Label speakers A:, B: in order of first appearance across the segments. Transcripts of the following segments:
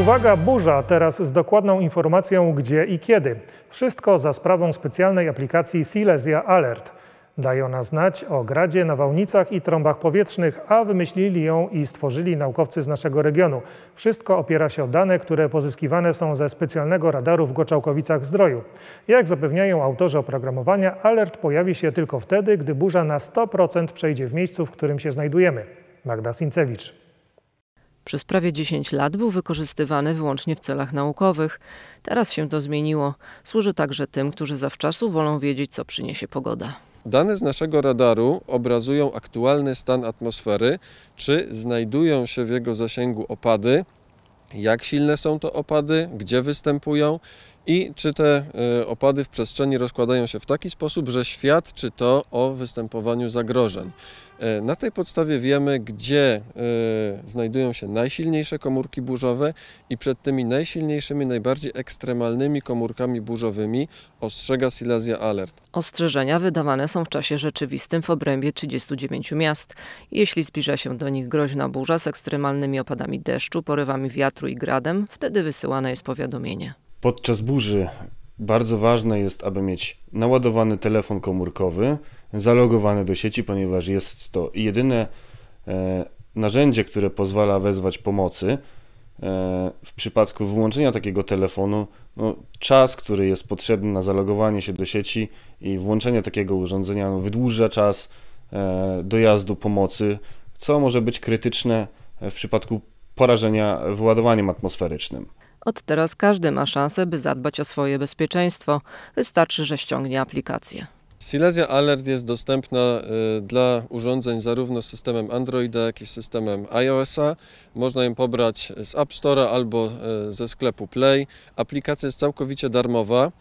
A: Uwaga, burza! Teraz z dokładną informacją gdzie i kiedy. Wszystko za sprawą specjalnej aplikacji Silesia Alert. Daje ona znać o gradzie, nawałnicach i trąbach powietrznych, a wymyślili ją i stworzyli naukowcy z naszego regionu. Wszystko opiera się o dane, które pozyskiwane są ze specjalnego radaru w Goczałkowicach-Zdroju. Jak zapewniają autorzy oprogramowania, alert pojawi się tylko wtedy, gdy burza na 100% przejdzie w miejscu, w którym się znajdujemy. Magda Sincewicz. Przez prawie
B: 10 lat był wykorzystywany wyłącznie w celach naukowych. Teraz się to zmieniło. Służy także tym, którzy zawczasu wolą wiedzieć, co przyniesie pogoda.
C: Dane z naszego radaru obrazują aktualny stan atmosfery, czy znajdują się w jego zasięgu opady, jak silne są to opady, gdzie występują i czy te y, opady w przestrzeni rozkładają się w taki sposób, że świadczy to o występowaniu zagrożeń. Y, na tej podstawie wiemy, gdzie y, znajdują się najsilniejsze komórki burzowe i przed tymi najsilniejszymi, najbardziej ekstremalnymi komórkami burzowymi ostrzega Silesia Alert.
B: Ostrzeżenia wydawane są w czasie rzeczywistym w obrębie 39 miast. Jeśli zbliża się do nich groźna burza z ekstremalnymi opadami deszczu, porywami wiatru i gradem, wtedy wysyłane jest powiadomienie.
D: Podczas burzy bardzo ważne jest, aby mieć naładowany telefon komórkowy, zalogowany do sieci, ponieważ jest to jedyne e, narzędzie, które pozwala wezwać pomocy. E, w przypadku wyłączenia takiego telefonu, no, czas, który jest potrzebny na zalogowanie się do sieci i włączenie takiego urządzenia, no, wydłuża czas e, dojazdu pomocy, co może być krytyczne w przypadku porażenia wyładowaniem atmosferycznym.
B: Od teraz każdy ma szansę, by zadbać o swoje bezpieczeństwo. Wystarczy, że ściągnie aplikację.
D: Silesia Alert jest dostępna y,
C: dla urządzeń zarówno z systemem Androida, jak i z systemem iOS-a. Można ją pobrać z App Store'a albo y, ze sklepu Play. Aplikacja jest całkowicie darmowa.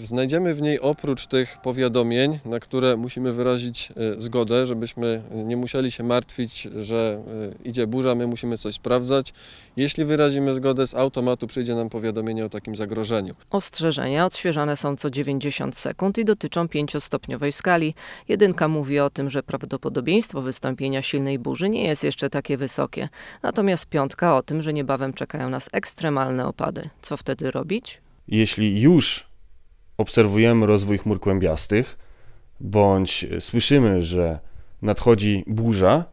C: E, znajdziemy w niej oprócz tych powiadomień, na które musimy wyrazić e, zgodę, żebyśmy nie musieli się martwić, że e, idzie burza, my musimy coś sprawdzać. Jeśli wyrazimy zgodę, z automatu przyjdzie nam powiadomienie o takim zagrożeniu.
B: Ostrzeżenia odświeżane są co 90 sekund i dotyczą pięciostopniowej skali. Jedynka mówi o tym, że prawdopodobieństwo wystąpienia silnej burzy nie jest jeszcze takie wysokie. Natomiast piątka o tym, że niebawem czekają nas ekstremalne opady. Co wtedy robić?
D: Jeśli już obserwujemy rozwój chmur kłębiastych, bądź słyszymy, że nadchodzi burza,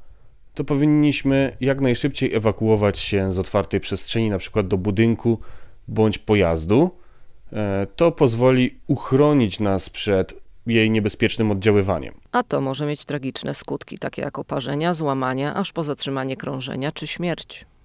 D: to powinniśmy jak najszybciej ewakuować się z otwartej przestrzeni, na przykład do budynku bądź pojazdu. E, to pozwoli uchronić nas przed jej niebezpiecznym oddziaływaniem.
B: A to może mieć tragiczne skutki, takie jak oparzenia, złamania, aż po zatrzymanie krążenia czy śmierć.